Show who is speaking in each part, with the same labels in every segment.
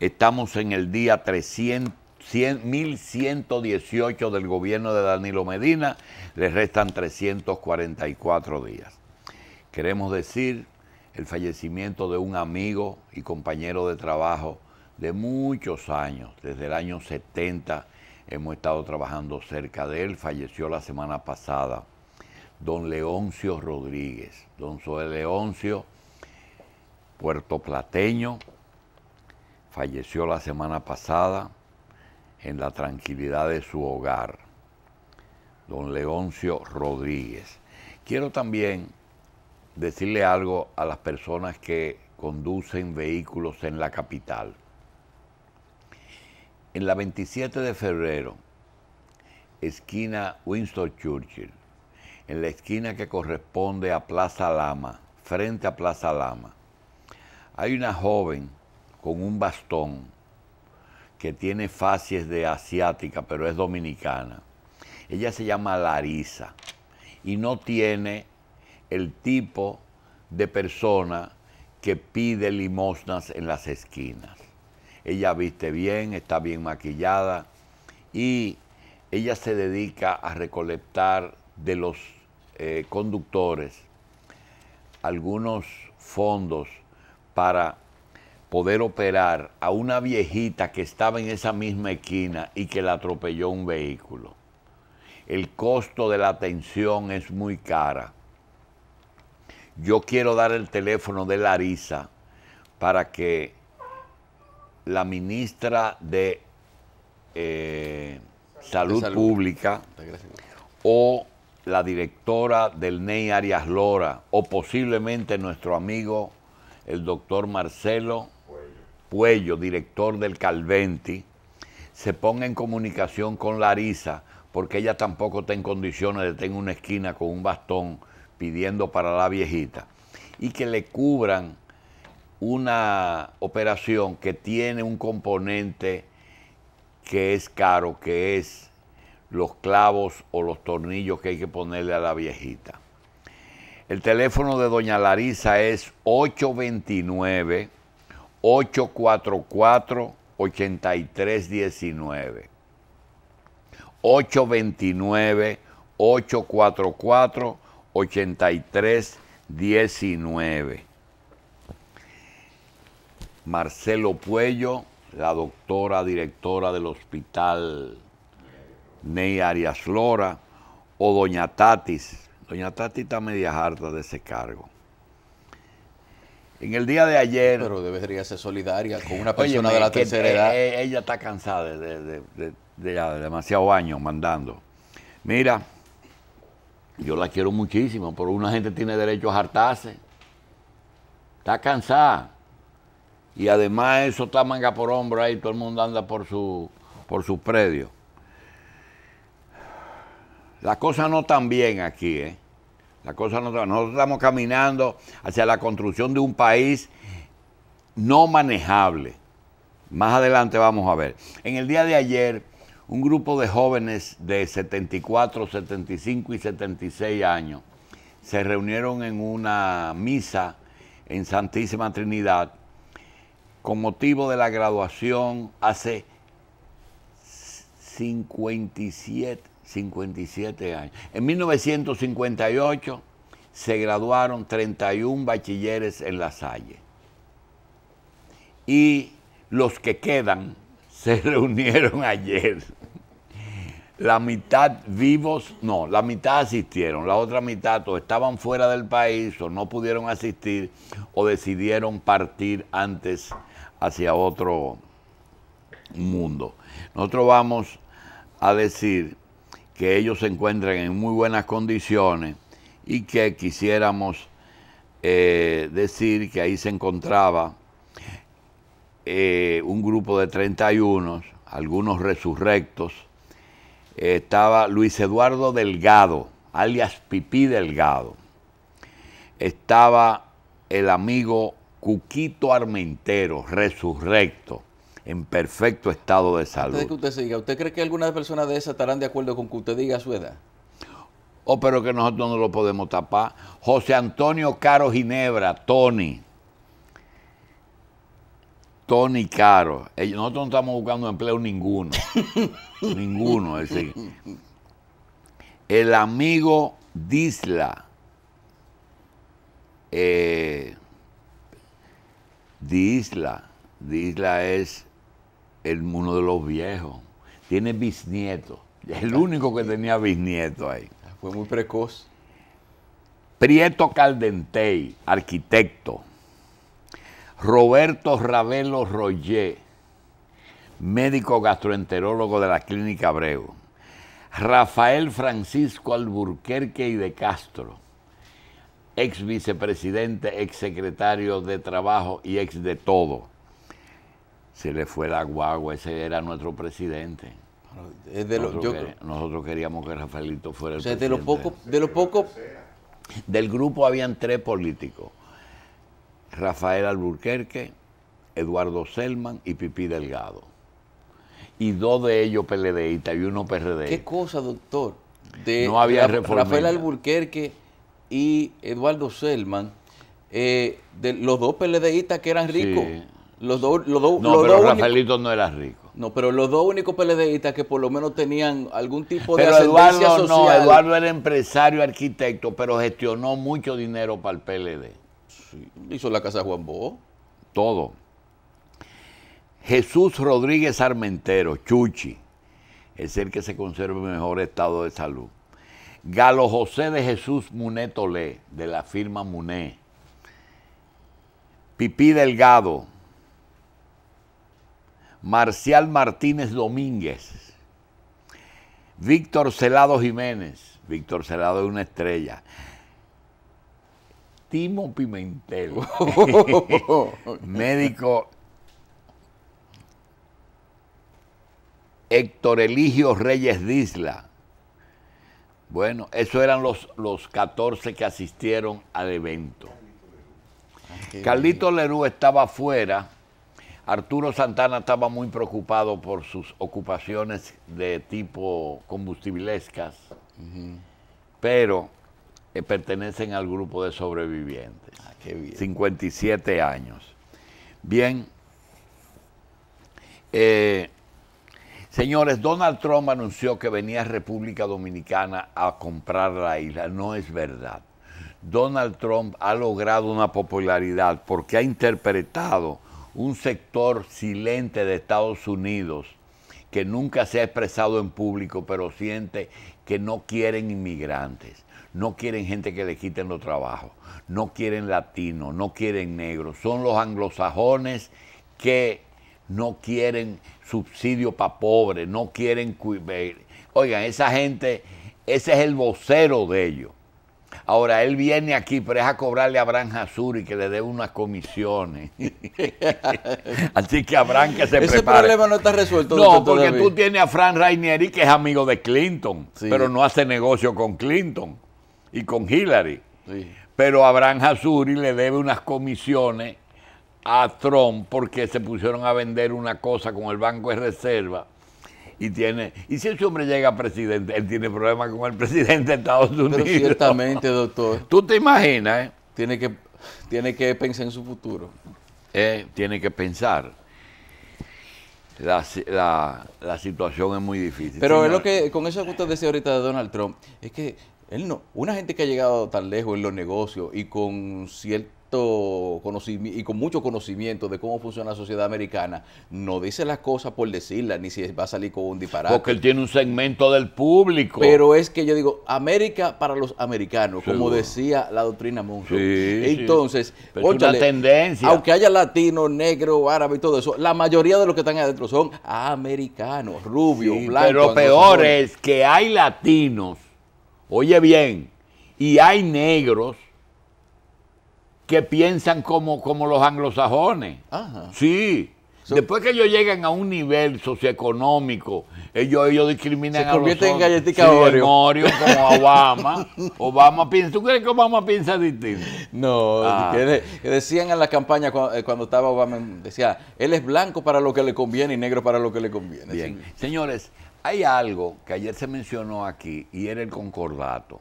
Speaker 1: Estamos en el día 300, 1118 del gobierno de Danilo Medina, le restan 344 días. Queremos decir el fallecimiento de un amigo y compañero de trabajo de muchos años, desde el año 70 hemos estado trabajando cerca de él, falleció la semana pasada, don Leoncio Rodríguez, don Soe Leoncio, puertoplateño, falleció la semana pasada en la tranquilidad de su hogar, don Leoncio Rodríguez. Quiero también decirle algo a las personas que conducen vehículos en la capital. En la 27 de febrero, esquina Winston Churchill, en la esquina que corresponde a Plaza Lama, frente a Plaza Lama, hay una joven con un bastón que tiene facies de asiática, pero es dominicana. Ella se llama Larisa y no tiene el tipo de persona que pide limosnas en las esquinas. Ella viste bien, está bien maquillada y ella se dedica a recolectar de los eh, conductores algunos fondos para poder operar a una viejita que estaba en esa misma esquina y que la atropelló un vehículo. El costo de la atención es muy cara. Yo quiero dar el teléfono de Larisa para que la ministra de eh, salud, Pública o la directora del NEI Arias Lora o posiblemente nuestro amigo el doctor Marcelo Puello, director del Calventi, se ponga en comunicación con Larisa, porque ella tampoco está en condiciones de tener una esquina con un bastón pidiendo para la viejita, y que le cubran una operación que tiene un componente que es caro, que es los clavos o los tornillos que hay que ponerle a la viejita. El teléfono de doña Larisa es 829 844-8319. 829-844-8319. Marcelo Puello, la doctora directora del hospital Ney Arias Lora, o Doña Tatis. Doña Tatis está media harta de
Speaker 2: ese cargo en el día de ayer. Pero debería ser solidaria con una persona de la tercera eh, edad.
Speaker 1: Eh, ella está cansada de, de, de, demasiados años mandando. Mira, yo la quiero muchísimo, pero una gente tiene derecho a hartarse. Está cansada. Y además eso está manga por hombro ahí, todo el mundo anda por su, por su predio. La cosa no tan bien aquí, ¿eh? La cosa no Nosotros estamos caminando hacia la construcción de un país no manejable. Más adelante vamos a ver. En el día de ayer, un grupo de jóvenes de 74, 75 y 76 años se reunieron en una misa en Santísima Trinidad con motivo de la graduación hace 57 57 años. En 1958 se graduaron 31 bachilleres en La Salle. Y los que quedan se reunieron ayer. La mitad vivos, no, la mitad asistieron, la otra mitad o estaban fuera del país o no pudieron asistir o decidieron partir antes hacia otro mundo. Nosotros vamos a decir que ellos se encuentren en muy buenas condiciones y que quisiéramos eh, decir que ahí se encontraba eh, un grupo de 31, algunos resurrectos. Eh, estaba Luis Eduardo Delgado, alias Pipí Delgado. Estaba el amigo Cuquito Armentero, resurrecto en perfecto estado de salud. que
Speaker 2: usted ¿usted cree que algunas personas de esas estarán de acuerdo con que usted diga su edad?
Speaker 1: Oh, pero que nosotros no lo podemos tapar. José Antonio Caro Ginebra, Tony. Tony Caro. Nosotros no estamos buscando empleo ninguno. ninguno. Es decir, el amigo Disla. Eh, Disla. Disla es el, uno de los viejos. Tiene bisnieto. Es el único que tenía bisnieto ahí. Fue muy precoz. Prieto Caldentey, arquitecto. Roberto Ravelo Royer, médico gastroenterólogo de la Clínica Abreu. Rafael Francisco Alburquerque y de Castro, ex vicepresidente, ex secretario de Trabajo y ex de todo se le fue la guagua, ese era nuestro presidente. de nosotros, nosotros, queríamos que Rafaelito fuera el presidente. De los poco,
Speaker 2: de lo poco.
Speaker 1: Del grupo habían tres políticos: Rafael Alburquerque, Eduardo Selman y Pipí Delgado. Y dos de ellos PLDistas y uno PRD. ¿Qué
Speaker 2: cosa, doctor? no había reforma. Rafael Alburquerque y Eduardo Selman, eh, los dos PLDistas que eran ricos. Los dos, no, pero Rafaelito
Speaker 1: no era rico.
Speaker 2: No, pero los dos únicos PLDistas que por lo menos tenían algún tipo de pero Eduardo, No, Eduardo
Speaker 1: era empresario, arquitecto, pero gestionó mucho dinero
Speaker 2: para el PLD. Sí, hizo la casa de Juan Bo.
Speaker 1: Todo. Jesús Rodríguez Armentero, Chuchi, es el que se conserva en mejor estado de salud. Galo José de Jesús Muné Tolé, de la firma Muné. Pipí Delgado, Marcial Martínez Domínguez, Víctor Celado Jiménez, Víctor Celado es una estrella, Timo Pimentel, médico Héctor Eligio Reyes Disla. Bueno, esos eran los, los 14 que asistieron al evento. Ah, Carlito Lerú estaba afuera Arturo Santana estaba muy preocupado por sus ocupaciones de tipo combustiblescas, pero eh, pertenecen al grupo de sobrevivientes. 57 ah, años. Bien. Eh, señores, Donald Trump anunció que venía a República Dominicana a comprar la isla. No es verdad. Donald Trump ha logrado una popularidad porque ha interpretado un sector silente de Estados Unidos que nunca se ha expresado en público, pero siente que no quieren inmigrantes, no quieren gente que le quiten los trabajos, no quieren latinos, no quieren negros, son los anglosajones que no quieren subsidio para pobres, no quieren... Oigan, esa gente, ese es el vocero de ellos. Ahora él viene aquí, pero es a cobrarle a Abraham Hasur que le dé unas comisiones. Así que Abraham que se Ese prepare. Ese problema
Speaker 2: no está resuelto. No, porque tú
Speaker 1: tienes a Frank Rainieri que es amigo de Clinton, pero no hace negocio con Clinton y con Hillary. Sí. Pero Abraham Hasuri le debe unas comisiones a Trump porque se pusieron a vender una cosa con el Banco de Reserva y tiene. Y si ese hombre llega
Speaker 2: presidente, él tiene problemas con el presidente de Estados Unidos. ciertamente, doctor. Tú te imaginas, eh? Tiene que, tiene que pensar en su futuro.
Speaker 1: Eh, tiene que pensar. La, la, situación es muy difícil. Pero es lo que,
Speaker 2: con eso que usted decía ahorita de Donald Trump, es que él no, una gente que ha llegado tan lejos en los negocios y con cierto conocimiento y con mucho conocimiento de cómo funciona la sociedad americana, no dice las cosas por decirlas, ni si va a salir con un disparate. Porque él
Speaker 1: tiene un segmento del público. Pero
Speaker 2: es que yo digo, América para los americanos, como decía la doctrina
Speaker 1: Monroe. Entonces, tendencia.
Speaker 2: aunque haya latino, negro, árabe y todo eso, la mayoría de los que están adentro son americanos, rubios, blancos. Pero peor es
Speaker 1: que hay latinos, oye bien, y hay negros que piensan como, como los anglosajones. Ajá. Sí. Después que ellos llegan a un nivel socioeconómico, ellos, ellos discriminan a los en galletitas sí, Oreo. Oreo. como
Speaker 2: Obama. Obama piensa, ¿tú crees que Obama piensa distinto? No, ah. decían en la campaña eh, cuando, estaba Obama, decía, él es blanco para lo que le conviene y negro para lo que le conviene. Bien, señores, hay algo que ayer se
Speaker 1: mencionó aquí y era el concordato.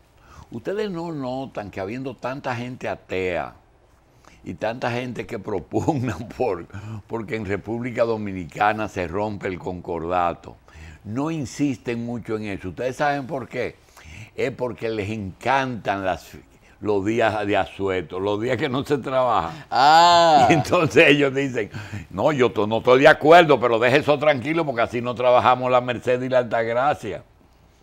Speaker 1: Ustedes no notan que habiendo tanta gente atea, y tanta gente que propugna por, porque en República Dominicana se rompe el concordato. No insisten mucho en eso. ¿Ustedes saben por qué? Es porque les encantan las, los días de asueto, los días que no se trabaja.
Speaker 2: Ah. Y
Speaker 1: entonces ellos dicen, no, yo no estoy de acuerdo, pero deje eso tranquilo porque así no trabajamos la Merced y la Altagracia.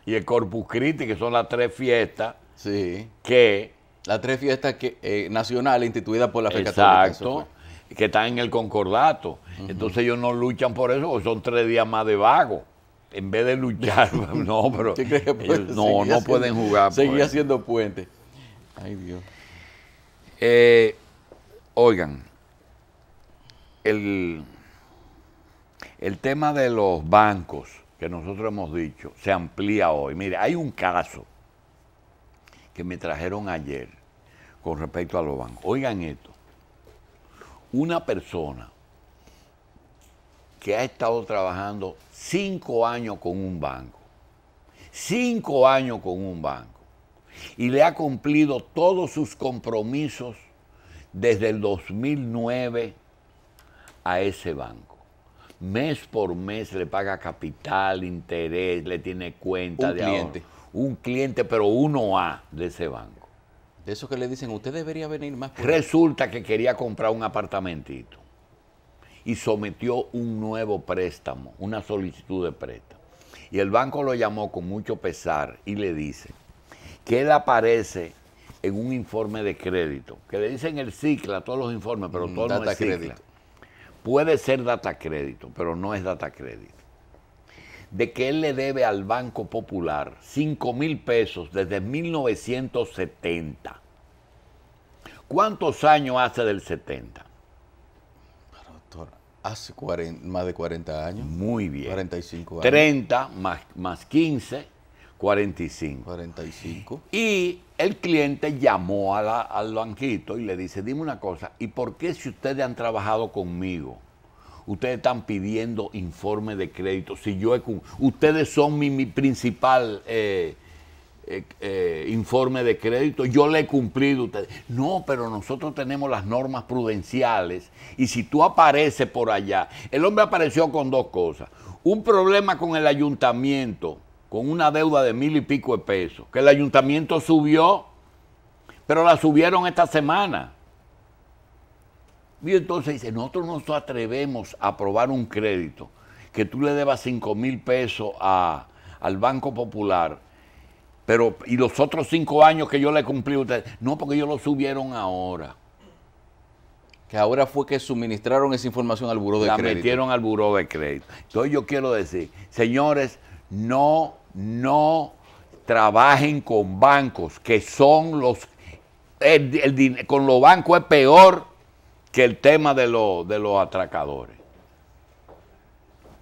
Speaker 1: Y el Corpus Christi, que son las tres fiestas sí. que las tres fiestas que, eh, nacionales instituidas por la fe Exacto, que están en el concordato. Entonces ellos no luchan por eso, son tres días más de vago. En vez de luchar, no, pero
Speaker 2: no, no pueden jugar. Seguir haciendo puente. Ay, Dios.
Speaker 1: Eh, oigan, el, el tema de los bancos que nosotros hemos dicho se amplía hoy. Mire, hay un caso que me trajeron ayer con respecto a los bancos. Oigan esto. Una persona que ha estado trabajando cinco años con un banco, cinco años con un banco, y le ha cumplido todos sus compromisos desde el 2009 a ese banco. Mes por mes le paga capital, interés, le tiene cuenta de cliente un cliente, pero uno a de ese banco. De eso que le dicen, usted debería venir más. Resulta que quería comprar un apartamentito y sometió un nuevo préstamo, una solicitud de préstamo. Y el banco lo llamó con mucho pesar y le dice que él aparece en un informe de crédito, que le dicen el CICLA, todos los informes, pero mm, todo Puede ser data crédito, pero no es data crédito de que él le debe al Banco Popular 5 mil pesos desde 1970. ¿Cuántos años hace del
Speaker 2: 70? doctor, hace más de 40 años. Muy bien. 45 años. 30 más, más 15,
Speaker 1: 45. 45. Y el cliente llamó al banquito y le dice, dime una cosa, ¿y por qué si ustedes han trabajado conmigo? ustedes están pidiendo informe de crédito. Si yo ustedes son mi, principal eh, eh, eh, informe de crédito, yo le he cumplido No, pero nosotros tenemos las normas prudenciales y si tú apareces por allá, el hombre apareció con dos cosas. Un problema con el ayuntamiento, con una deuda de mil y pico de pesos, que el ayuntamiento subió, pero la subieron esta semana. Y entonces dice, nosotros no nos atrevemos a aprobar un crédito que tú le debas 5 mil pesos al Banco Popular, pero y los otros cinco años que yo le cumplí usted, no, porque ellos lo subieron ahora. Que ahora fue que suministraron esa información al buró de crédito. La metieron al buró de crédito. Entonces yo quiero decir, señores, no, no trabajen con bancos, que son los, con los bancos es peor que el tema de, lo, de los atracadores.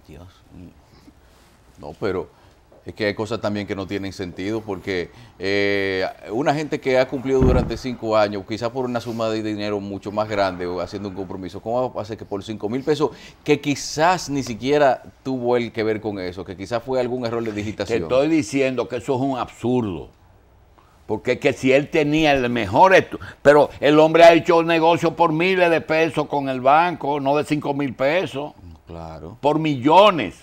Speaker 2: Dios No, pero es que hay cosas también que no tienen sentido porque eh, una gente que ha cumplido durante cinco años, quizás por una suma de dinero mucho más grande o haciendo un compromiso, ¿cómo va a pasar que por cinco mil pesos, que quizás ni siquiera tuvo el que ver con eso, que quizás fue algún error de digitación? Te estoy diciendo
Speaker 1: que eso es un absurdo. Porque es que si él tenía el mejor, pero el hombre ha hecho negocio por miles de pesos con el banco, no de cinco mil pesos, claro. por millones.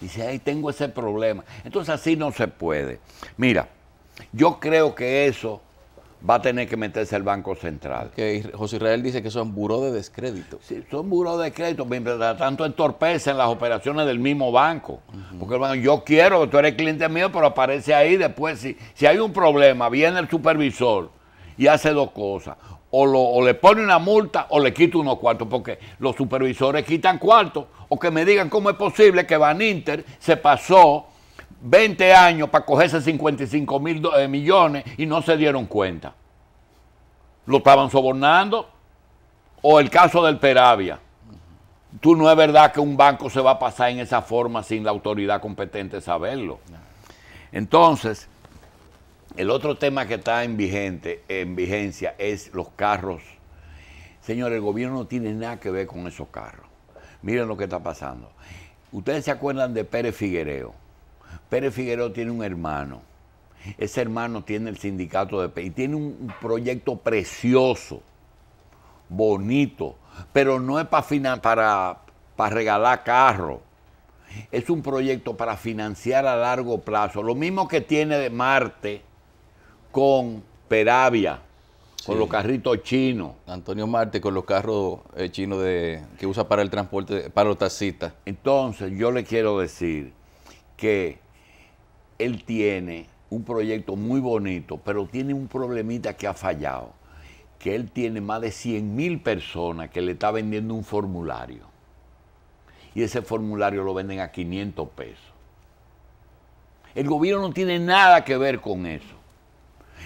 Speaker 1: Dice, ahí tengo ese problema. Entonces así no se puede. Mira, yo creo que eso va a tener que meterse el Banco Central. José Israel dice que son buró de descrédito. Sí, son buró de crédito, mientras tanto entorpecen las operaciones del mismo banco. Porque yo quiero tú eres cliente mío, pero aparece ahí después, si, si hay un problema, viene el supervisor y hace dos cosas. O, o, le pone una multa o le quita unos cuartos, porque los supervisores quitan cuartos, o que me digan cómo es posible que Van Inter se pasó 20 años para cogerse 55 mil eh, millones y no se dieron cuenta. Lo estaban sobornando. O el caso del Peravia. Tú no es verdad que un banco se va a pasar en esa forma sin la autoridad competente saberlo. Entonces, el otro tema que está en, vigente, en vigencia es los carros. Señor, el gobierno no tiene nada que ver con esos carros. Miren lo que está pasando. Ustedes se acuerdan de Pérez Figuereo Pérez Figueroa tiene un hermano. Ese hermano tiene el sindicato de y tiene un proyecto precioso, bonito, pero no es para, para, para regalar carro. Es un proyecto para financiar a largo plazo. Lo mismo
Speaker 2: que tiene de Marte con Peravia, con los carritos chinos. Antonio Marte con los carros eh, chinos de, que usa para el transporte, para los taxistas. Entonces, yo le quiero decir que él
Speaker 1: tiene un proyecto muy bonito, pero tiene un problemita que ha fallado, que él tiene más de 100 mil personas que le está vendiendo un formulario. Y ese formulario lo venden a 500 pesos. El gobierno no tiene nada que ver con eso.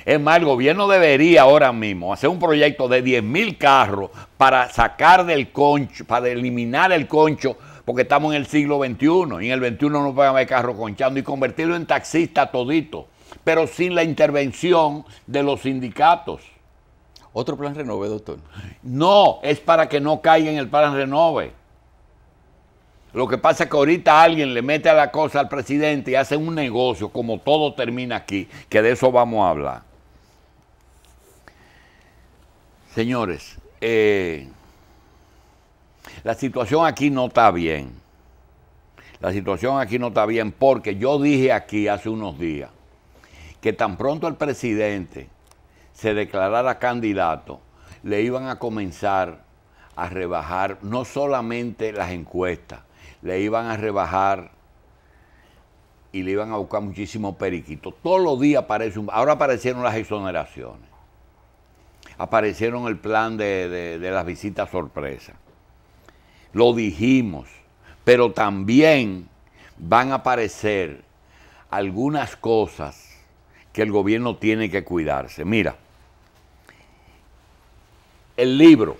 Speaker 1: Es más, el gobierno debería ahora mismo hacer un proyecto de 10 mil carros para sacar del concho, para eliminar el concho porque estamos en el siglo XXI y en el XXI no pueden haber carro conchando y convertirlo en taxista todito, pero sin la intervención de los sindicatos. ¿Otro plan renove, doctor? No, es para que no caiga en el plan renove. Lo que pasa es que ahorita alguien le mete a la cosa al presidente y hace un negocio, como todo termina aquí, que de eso vamos a hablar. Señores, eh, la situación aquí no está bien. La situación aquí no está bien porque yo dije aquí hace unos días que tan pronto el presidente se declarara candidato, le iban a comenzar a rebajar no solamente las encuestas, le iban a rebajar y le iban a buscar muchísimo periquito. Todos los días aparece Ahora aparecieron las exoneraciones. Aparecieron el plan de, de las visitas sorpresas lo dijimos, pero también van a aparecer algunas cosas que el gobierno tiene que cuidarse. Mira, el libro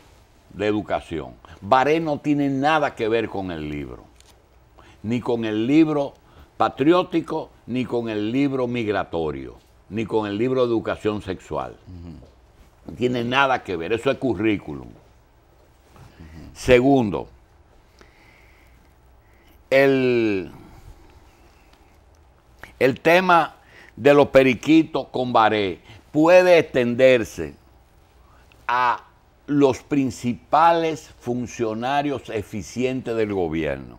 Speaker 1: de educación. Baré no tiene nada que ver con el libro, ni con el libro patriótico, ni con el libro migratorio, ni con el libro de educación sexual. No tiene nada que ver, eso es currículum. Segundo, el, el tema de los periquitos con Baré puede extenderse a los principales funcionarios eficientes del gobierno,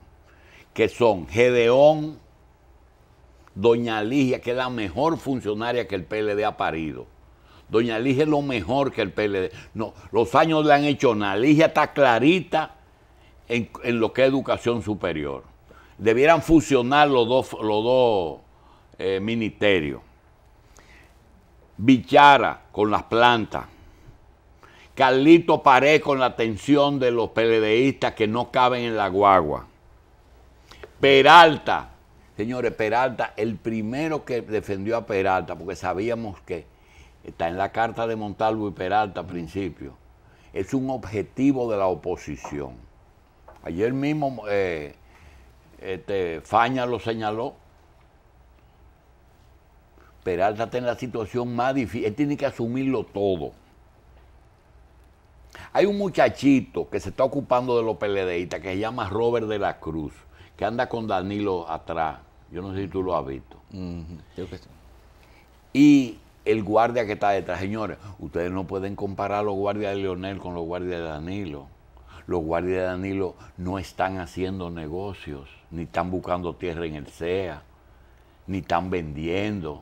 Speaker 1: que son Gedeón, Doña Ligia, que es la mejor funcionaria que el PLD ha parido. Doña Ligia es lo mejor que el PLD. No, los años le han hecho nada. Ligia está clarita en, en lo que es educación superior debieran fusionar los dos, los dos eh, ministerios. Bichara con las plantas. Carlito Pared con la atención de los PLDistas que no caben en la guagua. Peralta, señores, Peralta, el primero que defendió a Peralta, porque sabíamos que está en la carta de Montalvo y Peralta al principio, es un objetivo de la oposición. Ayer mismo eh, este, Faña lo señaló. Peralta está en la situación más difícil, él tiene que asumirlo todo. Hay un muchachito que se está ocupando de los peledeístas que se llama Robert de la Cruz, que anda con Danilo atrás. Yo no sé si tú lo has visto. Y el guardia que está detrás, señores, ustedes no pueden comparar los guardias de Leonel con los guardias de Danilo los guardias de Danilo no están haciendo negocios, ni están buscando tierra en el SEA, ni están vendiendo.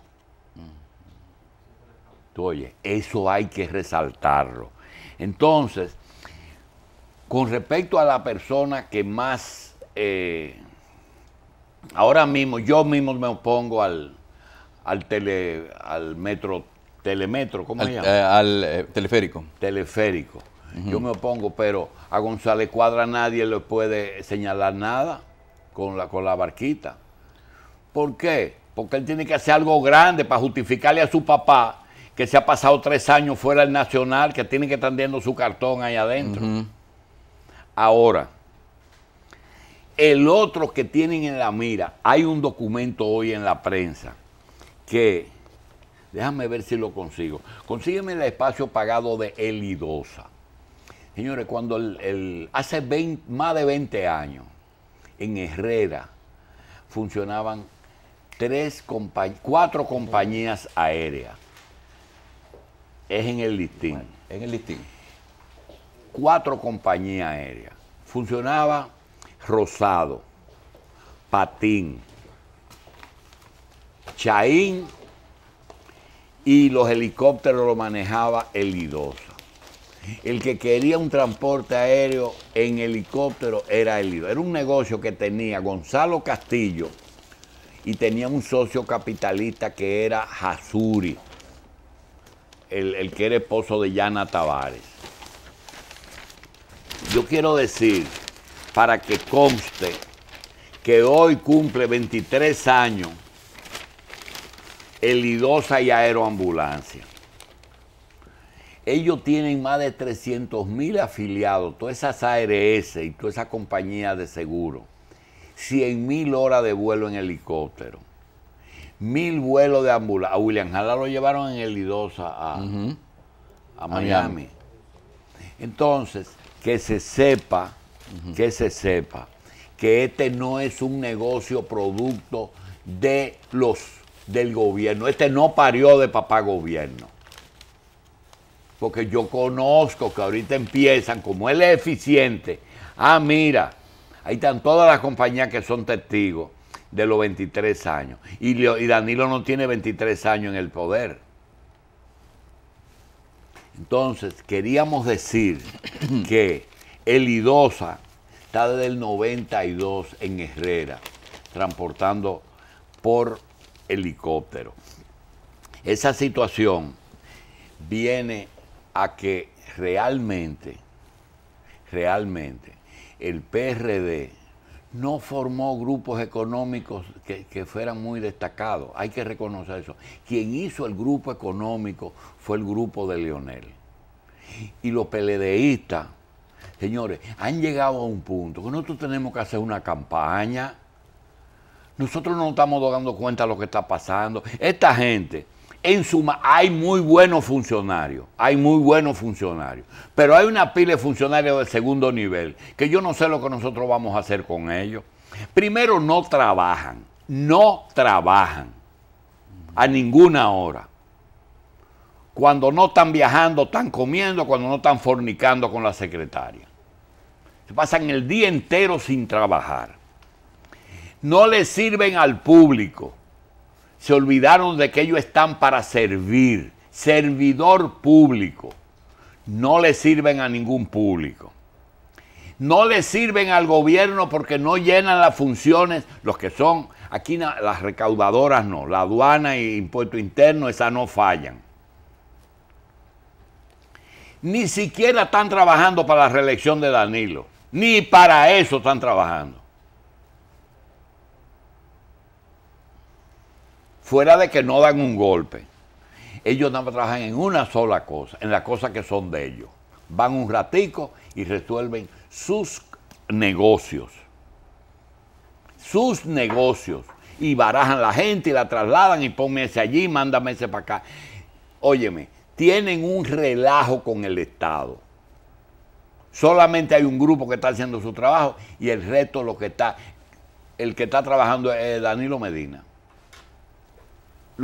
Speaker 1: Tú mm. oye, eso hay que resaltarlo. Entonces, con respecto a la persona que más, eh, ahora mismo, yo mismo me opongo al, al, tele, al metro, telemetro, ¿cómo se eh, llama? al eh, teleférico. Teleférico yo me opongo, pero a González Cuadra nadie le puede señalar nada con la, la barquita. ¿Por qué? Porque él tiene que hacer algo grande para justificarle a su papá que se ha pasado tres años fuera del Nacional, que tiene que estar viendo su cartón ahí adentro. Ahora, el otro que tienen en la mira, hay un documento hoy en la prensa que, déjame ver si lo consigo, consígueme el espacio pagado de Elidosa. Señores, cuando hace más de 20 años, en Herrera, funcionaban tres cuatro compañías aéreas. Es en el listín. en el listín. Cuatro compañías aéreas. Funcionaba Rosado, Patín, Chaín y los helicópteros los manejaba el I-2. El que quería un transporte aéreo en helicóptero era el Era un negocio que tenía Gonzalo Castillo y tenía un socio capitalista que era Hasuri, el, el que era esposo de Yana Tavares. Yo quiero decir, para que conste, que hoy cumple 23 años el IDOSA y Aeroambulancia. Ellos tienen más de 300 mil afiliados, todas esas ARS y todas esas compañías de seguro. 100 mil horas de vuelo en helicóptero. Mil vuelos de ambulancia. A William Hanna lo llevaron en el Idosa
Speaker 2: a,
Speaker 1: Miami. Entonces, que se sepa, que se sepa que este no es un negocio producto de los del gobierno. Este no parió de papá gobierno porque yo conozco que ahorita empiezan, como él es eficiente, ah, mira, ahí están todas las compañías que son testigos de los 23 años. Y, Danilo no tiene 23 años en el poder. Entonces, queríamos decir que el IDOSA está desde el 92 en Herrera, transportando por helicóptero. Esa situación viene a que realmente, realmente, el PRD no formó grupos económicos que, fueran muy destacados. Hay que reconocer eso. Quien hizo el grupo económico fue el grupo de Leonel. Y los peledeístas, señores, han llegado a un punto que nosotros tenemos que hacer una campaña. Nosotros no estamos dando cuenta de lo que está pasando. Esta gente en suma, hay muy buenos funcionarios, hay muy buenos funcionarios, pero hay una pile de funcionarios de segundo nivel que yo no sé lo que nosotros vamos a hacer con ellos. Primero, no trabajan, no trabajan a ninguna hora. Cuando no están viajando, están comiendo, cuando no están fornicando con la secretaria. Se pasan el día entero sin trabajar. No les sirven al público se olvidaron de que ellos están para servir, servidor público. No le sirven a ningún público. No le sirven al gobierno porque no llenan las funciones, los que son, aquí las recaudadoras no, la aduana e impuesto interno, esas no fallan. Ni siquiera están trabajando para la reelección de Danilo, ni para eso están trabajando. Fuera de que no dan un golpe, ellos nada trabajan en una sola cosa, en las cosas que son de ellos. Van un ratico y resuelven sus negocios. Sus negocios. Y barajan la gente y la trasladan y ponme ese allí, mándame ese para acá. Óyeme, tienen un relajo con el Estado. Solamente hay un grupo que está haciendo su trabajo y el resto lo que está, el que está trabajando es Danilo Medina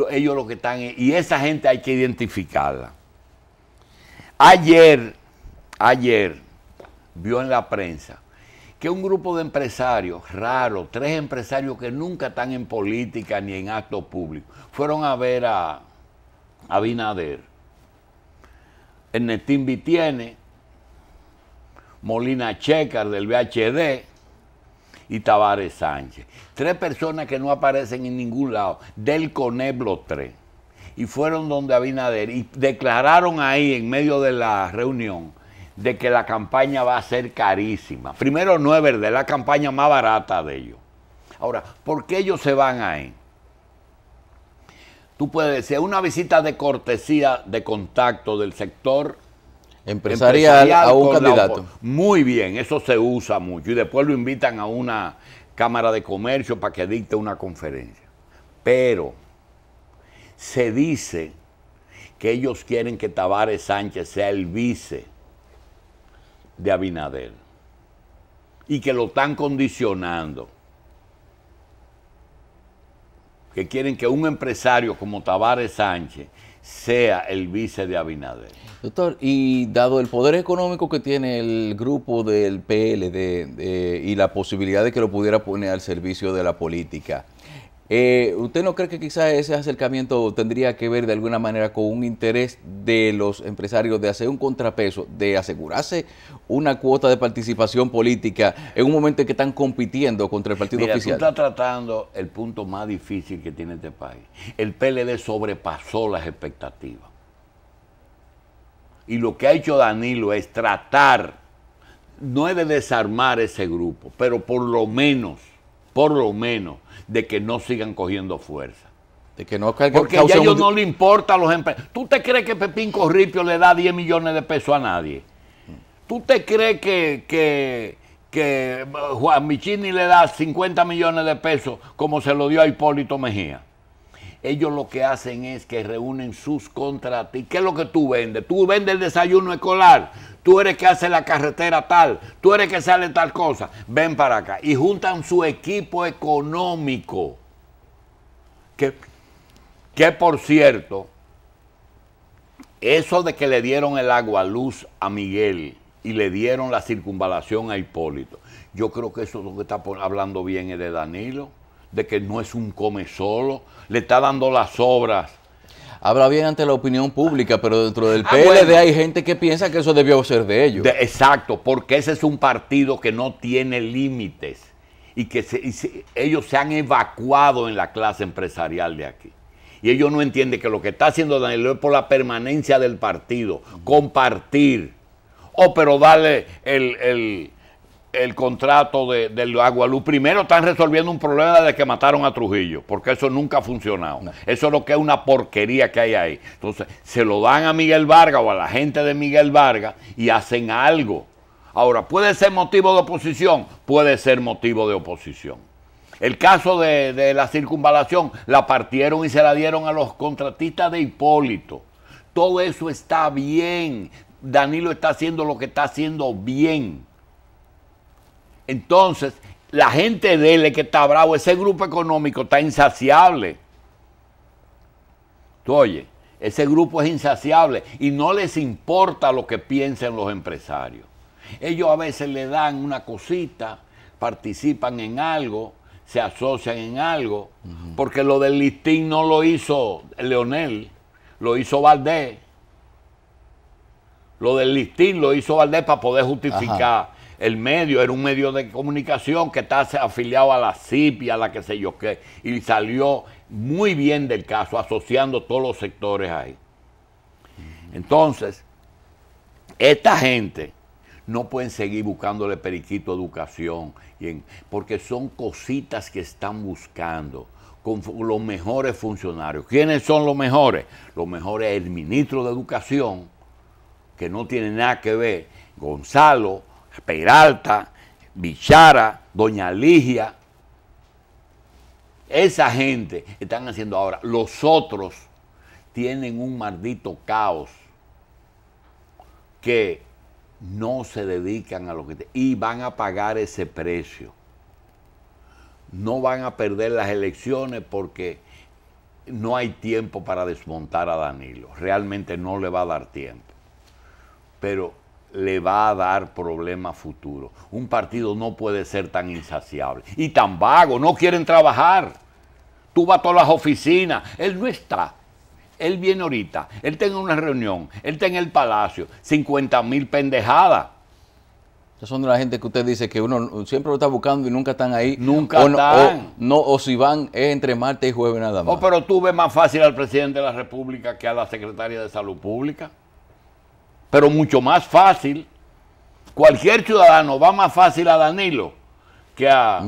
Speaker 1: ellos lo que están. Y esa gente hay que identificarla. Ayer, ayer, vio en la prensa que un grupo de empresarios raros, tres empresarios que nunca están en política ni en actos públicos, fueron a ver a Abinader. Ernestín Vitiene, Molina Checar del VHD, y Tavares Sánchez. Tres personas que no aparecen en ningún lado, del Coneblo 3. Y fueron donde Abinader y declararon ahí en medio de la reunión de que la campaña va a ser carísima. Primero no de la campaña más barata de ellos. Ahora, ¿por qué ellos se van ahí? Tú puedes decir, una visita de cortesía de contacto del sector empresarial, a un candidato. Muy bien, eso se usa mucho. Y después lo invitan a una Cámara de Comercio para que dicte una conferencia. Pero se dice que ellos quieren que Tavares Sánchez sea el vice de Abinader y que lo están condicionando. Que quieren que un empresario como Tavares Sánchez sea el vice de Abinader.
Speaker 2: Doctor, y dado el poder económico que tiene el grupo del PLD eh, y la posibilidad de que lo pudiera poner al servicio de la política, eh, ¿Usted no cree que quizás ese acercamiento tendría que ver de alguna manera con un interés de los empresarios de hacer un contrapeso, de asegurarse una cuota de participación política en un momento en que están compitiendo contra el partido oficial? Está
Speaker 1: tratando el punto más difícil que tiene este país. El PLD sobrepasó las expectativas. Y lo que ha hecho Danilo es tratar, no es de desarmar ese grupo, pero por lo menos, por lo menos de que no sigan cogiendo fuerza. De que no Porque a ellos no le importa a los empresarios. ¿Tú te crees que Pepín Corripio le da 10 millones de pesos a nadie? ¿Tú te crees que, que, que eh, Juan Michini le da 50 millones de pesos como se lo dio a Hipólito Mejía? ellos lo que hacen es que reúnen sus contratos. ¿Y qué es lo que tú vendes? Tú vendes el desayuno escolar, tú eres que hace la carretera tal, tú eres que sale tal cosa. Ven para acá. Y juntan su equipo económico. Que, por cierto, eso de que le dieron el agua luz a Miguel y le dieron la circunvalación a Hipólito, yo creo que eso es lo que está hablando bien es de Danilo de que no es un come solo, le está dando las obras habla bien ante la opinión pública, pero dentro del ah, PLD hay gente que piensa que eso debió ser de ellos. exacto, porque ese es un partido que no tiene límites y que ellos se han evacuado en la clase empresarial de aquí. Y ellos no entienden que lo que está haciendo Daniel es por la permanencia del partido, compartir, o oh, pero darle el el contrato de, del Agualú, Primero están resolviendo un problema de que mataron a Trujillo, porque eso nunca ha funcionado. Eso es lo que es una porquería que hay ahí. Entonces, se lo dan a Miguel Vargas o a la gente de Miguel Vargas y hacen algo. Ahora, ¿puede ser motivo de oposición? Puede ser motivo de oposición. El caso de, de la circunvalación la partieron y se la dieron a los contratistas de Hipólito. Todo eso está bien. Danilo está haciendo lo que está haciendo bien. Entonces, la gente de él que está bravo, ese grupo económico está insaciable. Tú oye, ese grupo es insaciable y no les importa lo que piensen los empresarios. Ellos a veces le dan una cosita, participan en algo, se asocian en algo, porque lo del listín no lo hizo Leonel, lo hizo Valdés. Lo del listín lo hizo Valdés para poder justificar el medio era un medio de comunicación que está afiliado a la CIP y a la que sé yo qué, y salió muy bien del caso, asociando todos los sectores ahí. Entonces, esta gente no pueden seguir buscándole periquito educación, porque son cositas que están buscando con los mejores funcionarios. ¿Quiénes son los mejores? Los mejores el ministro de Educación, que no tiene nada que ver, Gonzalo, Peralta, Bichara, Doña Ligia, esa gente están haciendo ahora. Los otros tienen un maldito caos que no se dedican a lo que... y van a pagar ese precio. No van a perder las elecciones porque no hay tiempo para desmontar a Danilo. Realmente no le va a dar tiempo. Pero le va a dar problemas futuros. Un partido no puede ser tan insaciable y tan vago, no quieren trabajar. Tú vas a todas las oficinas, él no está. Él viene ahorita, él está una reunión, él está en el palacio, 50 mil
Speaker 2: pendejadas. Esas son de la gente que usted dice que uno siempre lo está buscando y nunca están ahí. Nunca o O, si van es entre martes y jueves nada oh, más. Oh,
Speaker 1: pero tú ves más fácil al presidente de la República que a la secretaria de Salud Pública
Speaker 2: pero mucho más
Speaker 1: fácil. Cualquier ciudadano va más fácil a Danilo que a...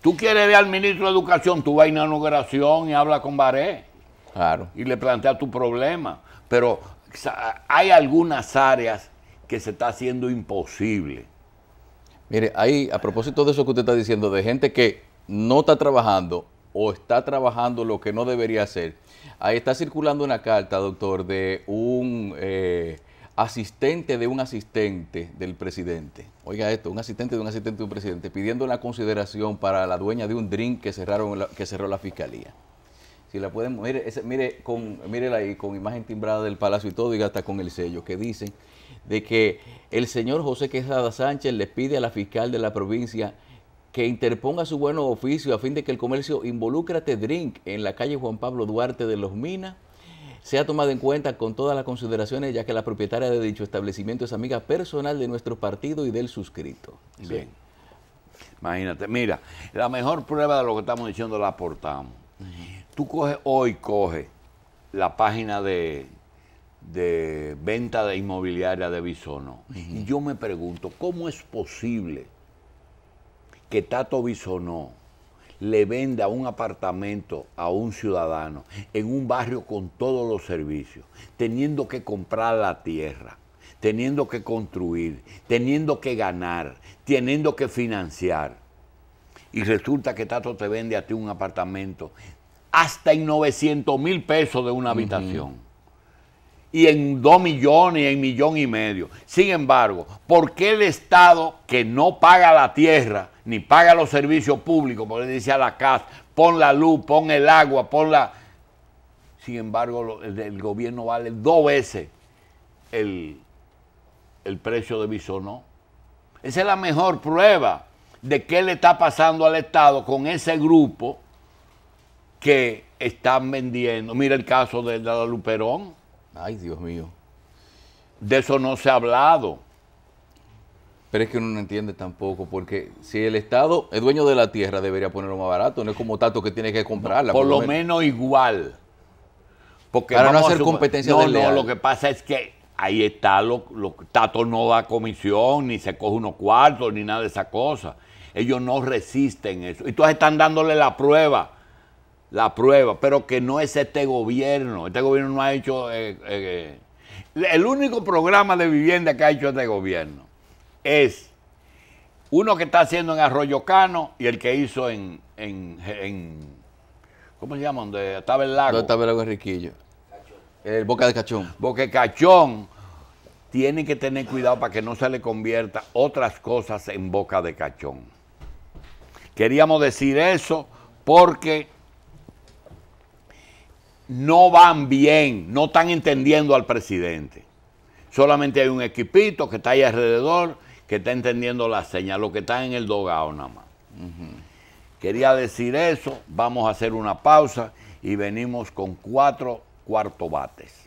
Speaker 1: Tú quieres ver al ministro de Educación, tú vas a inauguración y habla con Baré. Claro. Y le plantea tu problema. Pero hay algunas áreas que se
Speaker 2: está haciendo imposible. Mire, ahí, a propósito de eso que usted está diciendo, de gente que no está trabajando o está trabajando lo que no debería hacer, ahí está circulando una carta, doctor, de un... Eh, asistente de un asistente del presidente. Oiga esto, un asistente de un asistente de un presidente pidiendo una consideración para la dueña de un drink que cerraron que cerró la fiscalía. Si la pueden, mire, mire con, mírela ahí con imagen timbrada del palacio y todo y hasta con el sello que dicen de que el señor José Quesada Sánchez le pide a la fiscal de la provincia que interponga su buen oficio a fin de que el comercio involucrate este drink en la calle Juan Pablo Duarte de los Minas se ha tomado en cuenta con todas las consideraciones, ya que la propietaria de dicho establecimiento es amiga personal de nuestro partido y del suscrito. Bien. Imagínate, mira,
Speaker 1: la mejor prueba de lo que estamos diciendo la aportamos. Tú coges, hoy coge la página de, de venta de inmobiliaria de Bisono. Y yo me pregunto, ¿cómo es posible que Tato Bisono le venda un apartamento a un ciudadano en un barrio con todos los servicios, teniendo que comprar la tierra, teniendo que construir, teniendo que ganar, teniendo que financiar. Y resulta que Tato te vende a ti un apartamento hasta en 900 mil pesos de una habitación y en dos millones y en millón y medio. Sin embargo, ¿por qué el Estado que no paga la tierra ni paga los servicios públicos, por dice a la casa, pon la luz, pon el agua, pon la... Sin embargo, el, gobierno vale dos veces el, precio de bisonó. Esa es la mejor prueba de qué le está pasando al Estado con ese grupo que están vendiendo. Mira el caso
Speaker 2: de, de la Luperón Ay, Dios mío. De eso no se ha hablado. Pero es que uno no entiende tampoco, porque si el Estado es dueño de la tierra, debería ponerlo más barato, no es como Tato que tiene que comprarla. por, lo menos, igual.
Speaker 1: Porque Para no hacer competencia No, no, lo que pasa es que ahí está, lo, Tato no da comisión, ni se coge unos cuartos, ni nada de esa cosa. Ellos no resisten eso. Y tú están dándole la prueba la prueba, pero que no es este gobierno. Este gobierno no ha hecho... Eh, eh, el único programa de vivienda que ha hecho este gobierno es uno que está haciendo en Arroyo Cano y el que hizo en... ¿Cómo se llama? ¿Dónde estaba el lago. ¿Dónde el lago Enriquillo.
Speaker 2: Boca de Cachón.
Speaker 1: Boca de Cachón tiene que tener cuidado para que no se le convierta otras cosas en boca de cachón. Queríamos decir eso porque no van bien, no están entendiendo al presidente. Solamente hay un equipito que está ahí alrededor, que está entendiendo la señal, lo que está en el dogado nada más. Quería decir eso, vamos a hacer una pausa y venimos con cuatro cuarto bates.